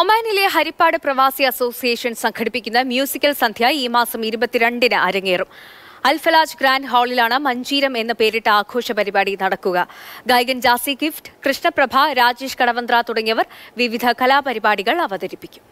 ഒമാനിലെ ഹരിപ്പാട് പ്രവാസി അസോസിയേഷൻ സംഘടിപ്പിക്കുന്ന മ്യൂസിക്കൽ സന്ധ്യ ഈ മാസം ഇരുപത്തിരണ്ടിന് അരങ്ങേറും അൽഫലാജ് ഗ്രാൻഡ് ഹാളിലാണ് മഞ്ചീരം എന്ന പേരിട്ട ആഘോഷ പരിപാടി നടക്കുക ഗായകൻ ജാസി ഗിഫ്റ്റ് കൃഷ്ണപ്രഭ രാജേഷ് കടവന്ത്ര തുടങ്ങിയവർ വിവിധ കലാപരിപാടികൾ അവതരിപ്പിക്കും